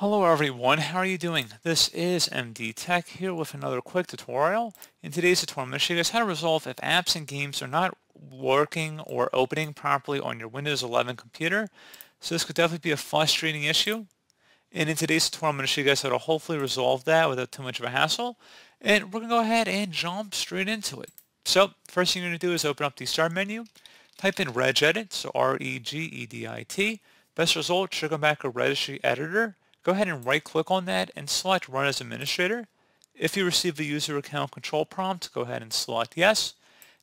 Hello everyone, how are you doing? This is MD Tech here with another quick tutorial. In today's tutorial, I'm going to show you guys how to resolve if apps and games are not working or opening properly on your Windows 11 computer. So this could definitely be a frustrating issue. And in today's tutorial, I'm going to show you guys how to hopefully resolve that without too much of a hassle. And we're going to go ahead and jump straight into it. So first thing you're going to do is open up the start menu, type in regedit, so R-E-G-E-D-I-T. Best result should come back to registry editor Go ahead and right click on that and select Run as Administrator. If you receive a user account control prompt, go ahead and select Yes.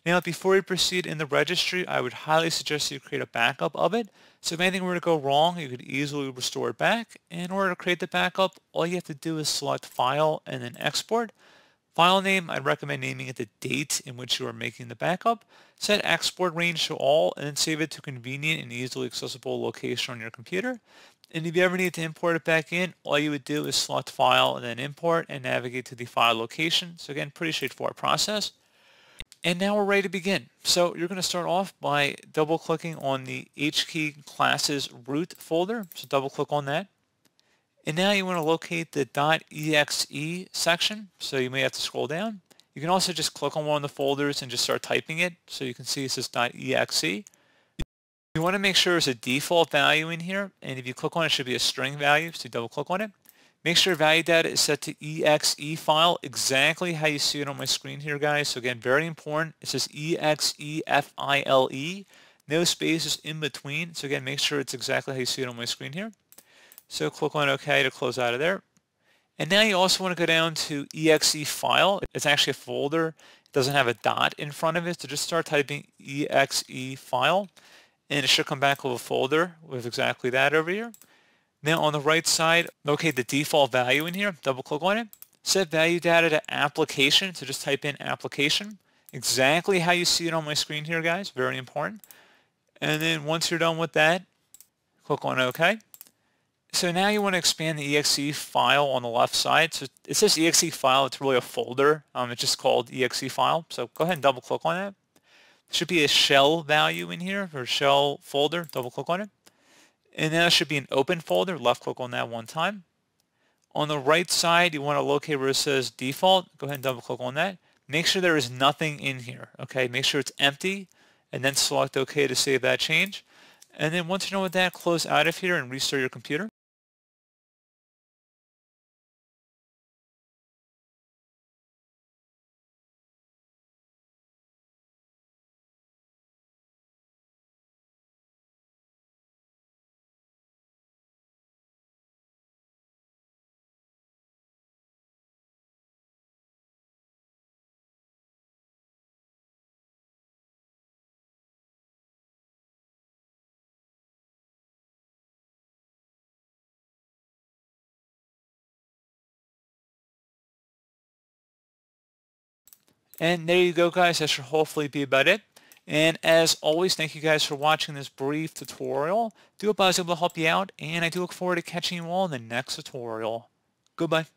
Now, before you proceed in the registry, I would highly suggest you create a backup of it. So if anything were to go wrong, you could easily restore it back. In order to create the backup, all you have to do is select File and then Export. File name, I'd recommend naming it the date in which you are making the backup. Set export range to all and then save it to a convenient and easily accessible location on your computer. And if you ever need to import it back in, all you would do is select File and then Import and navigate to the file location. So again, pretty straightforward process. And now we're ready to begin. So you're going to start off by double-clicking on the HKey classes root folder. So double-click on that. And now you want to locate the .exe section. So you may have to scroll down. You can also just click on one of the folders and just start typing it. So you can see it says .exe. You want to make sure there's a default value in here, and if you click on it, it should be a string value, so double click on it. Make sure value data is set to exe file, exactly how you see it on my screen here, guys. So again, very important. It says exefile, -E, no spaces in between. So again, make sure it's exactly how you see it on my screen here. So click on OK to close out of there. And now you also want to go down to exe file. It's actually a folder. It doesn't have a dot in front of it, so just start typing exe file and it should come back with a folder with exactly that over here. Now on the right side, locate the default value in here, double click on it. Set value data to application, so just type in application, exactly how you see it on my screen here guys, very important. And then once you're done with that, click on OK. So now you want to expand the exe file on the left side. So it says exe file, it's really a folder. Um, it's just called exe file. So go ahead and double click on that should be a shell value in here or shell folder, double click on it. And then it should be an open folder, left click on that one time. On the right side, you want to locate where it says default. Go ahead and double click on that. Make sure there is nothing in here, okay? Make sure it's empty and then select OK to save that change. And then once you're done with that, close out of here and restart your computer. And there you go, guys. That should hopefully be about it. And as always, thank you guys for watching this brief tutorial. Do hope I was able to help you out, and I do look forward to catching you all in the next tutorial. Goodbye.